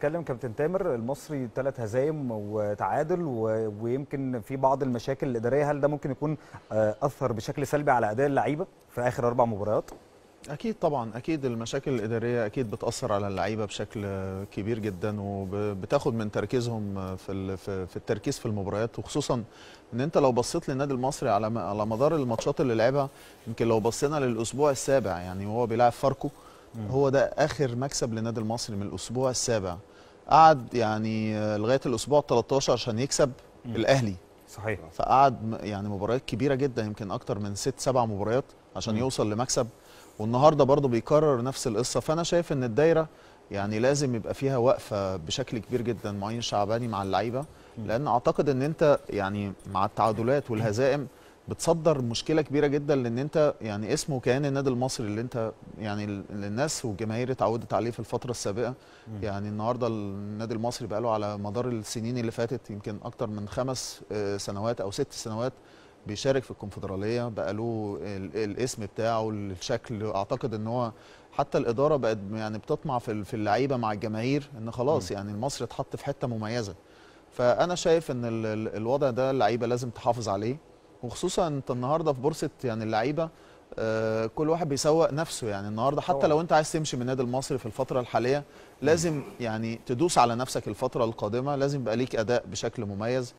اتكلم كابتن تامر المصري ثلاث هزايم وتعادل ويمكن في بعض المشاكل الاداريه هل ده ممكن يكون آه، اثر بشكل سلبي على اداء اللعيبه في اخر اربع مباريات اكيد طبعا اكيد المشاكل الاداريه اكيد بتاثر على اللعيبه بشكل كبير جدا وبتاخد من تركيزهم في في التركيز في المباريات وخصوصا ان انت لو بصيت للنادي المصري على على مدار الماتشات اللي لعبها يمكن لو بصينا للاسبوع السابع يعني وهو بيلعب فاركو هو ده اخر مكسب للنادي المصري من الاسبوع السابع قعد يعني آه، لغايه الاسبوع 13 عشان يكسب مم. الاهلي صحيح فقعد يعني مباريات كبيره جدا يمكن اكتر من ست سبع مباريات عشان مم. يوصل لمكسب والنهارده برضه بيكرر نفس القصه فانا شايف ان الدايره يعني لازم يبقى فيها وقفه بشكل كبير جدا معين شعباني مع اللعيبه لان اعتقد ان انت يعني مع التعادلات والهزائم بتصدر مشكله كبيره جدا لان انت يعني اسمه كيان النادي المصري اللي انت يعني الناس والجماهير اتعودت عليه في الفتره السابقه م. يعني النهارده النادي المصري بقى له على مدار السنين اللي فاتت يمكن اكتر من خمس آه، سنوات او ست سنوات بيشارك في الكونفدراليه بقى له الاسم بتاعه الشكل اعتقد ان هو حتى الاداره بقت يعني بتطمع في في اللعيبه مع الجماهير ان خلاص م. يعني المصري اتحط في حته مميزه فانا شايف ان الوضع ده اللعيبه لازم تحافظ عليه وخصوصا انت النهارده في بورصه يعني اللعيبه آه، كل واحد بيسوق نفسه يعني النهارده حتى لو انت عايز تمشي من النادي المصري في الفتره الحاليه لازم يعني تدوس على نفسك الفتره القادمه لازم يبقى ليك اداء بشكل مميز